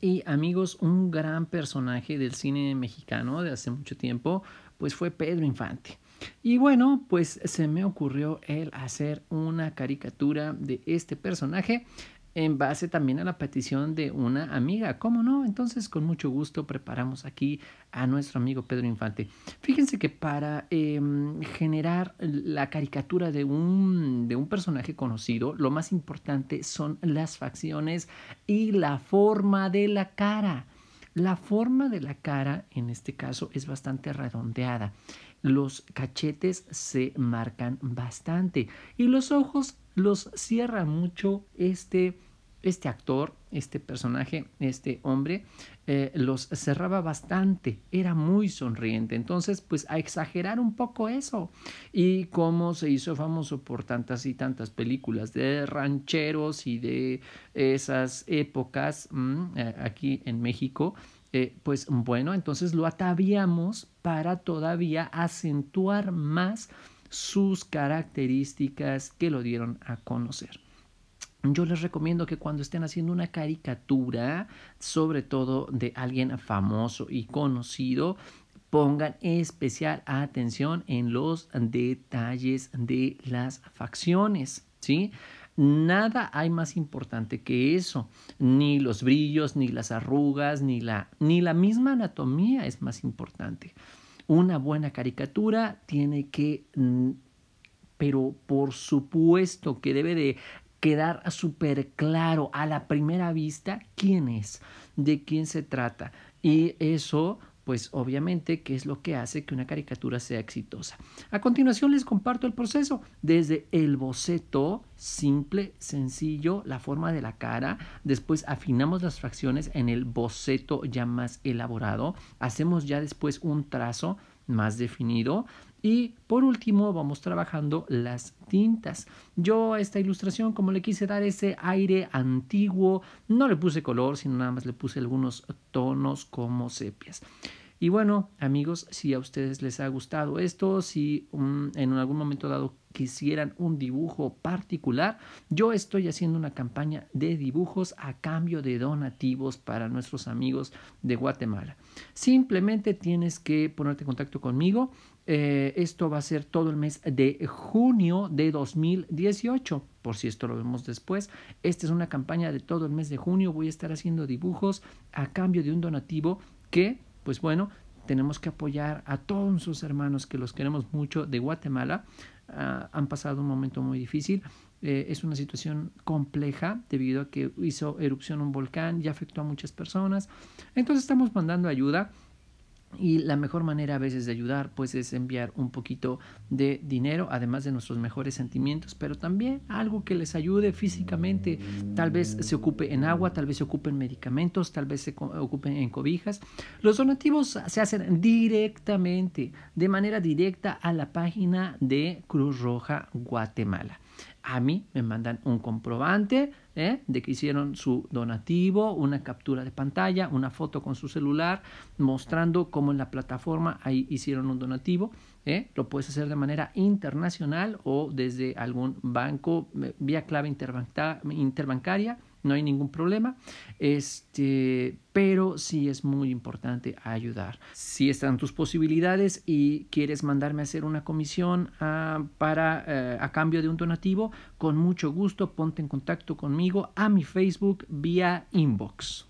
y amigos, un gran personaje del cine mexicano de hace mucho tiempo, pues fue Pedro Infante. Y bueno, pues se me ocurrió el hacer una caricatura de este personaje en base también a la petición de una amiga. ¿Cómo no? Entonces, con mucho gusto preparamos aquí a nuestro amigo Pedro Infante. Fíjense que para em, generar la caricatura de un, de un personaje conocido, lo más importante son las facciones y la forma de la cara. La forma de la cara, en este caso, es bastante redondeada los cachetes se marcan bastante y los ojos los cierra mucho este, este actor, este personaje, este hombre, eh, los cerraba bastante, era muy sonriente. Entonces, pues a exagerar un poco eso. Y como se hizo famoso por tantas y tantas películas de rancheros y de esas épocas mm, eh, aquí en México, eh, pues bueno, entonces lo ataviamos para todavía acentuar más sus características que lo dieron a conocer. Yo les recomiendo que cuando estén haciendo una caricatura, sobre todo de alguien famoso y conocido, pongan especial atención en los detalles de las facciones, ¿sí? Nada hay más importante que eso. Ni los brillos, ni las arrugas, ni la, ni la misma anatomía es más importante. Una buena caricatura tiene que, mm, pero por supuesto que debe de quedar súper claro a la primera vista quién es, de quién se trata. Y eso pues obviamente qué es lo que hace que una caricatura sea exitosa. A continuación les comparto el proceso desde el boceto simple, sencillo, la forma de la cara, después afinamos las fracciones en el boceto ya más elaborado, hacemos ya después un trazo más definido y por último vamos trabajando las tintas. Yo a esta ilustración como le quise dar ese aire antiguo, no le puse color, sino nada más le puse algunos tonos como sepias. Y bueno, amigos, si a ustedes les ha gustado esto, si mm, en algún momento dado quisieran un dibujo particular, yo estoy haciendo una campaña de dibujos a cambio de donativos para nuestros amigos de Guatemala. Simplemente tienes que ponerte en contacto conmigo. Eh, esto va a ser todo el mes de junio de 2018 por si esto lo vemos después. Esta es una campaña de todo el mes de junio. Voy a estar haciendo dibujos a cambio de un donativo que pues bueno, tenemos que apoyar a todos sus hermanos que los queremos mucho de Guatemala. Ah, han pasado un momento muy difícil. Eh, es una situación compleja debido a que hizo erupción un volcán y afectó a muchas personas. Entonces estamos mandando ayuda y la mejor manera a veces de ayudar pues es enviar un poquito de dinero, además de nuestros mejores sentimientos, pero también algo que les ayude físicamente. Tal vez se ocupe en agua, tal vez se ocupe en medicamentos, tal vez se ocupen en cobijas. Los donativos se hacen directamente, de manera directa a la página de Cruz Roja Guatemala a mí me mandan un comprobante ¿eh? de que hicieron su donativo, una captura de pantalla, una foto con su celular, mostrando cómo en la plataforma ahí hicieron un donativo. ¿eh? Lo puedes hacer de manera internacional o desde algún banco, eh, vía clave interbancaria no hay ningún problema. Este, pero sí es muy importante ayudar. Si están tus posibilidades y quieres mandarme a hacer una comisión ah, para, eh, a cambio de un donativo, con mucho gusto ponte en contacto conmigo a mi Facebook vía inbox.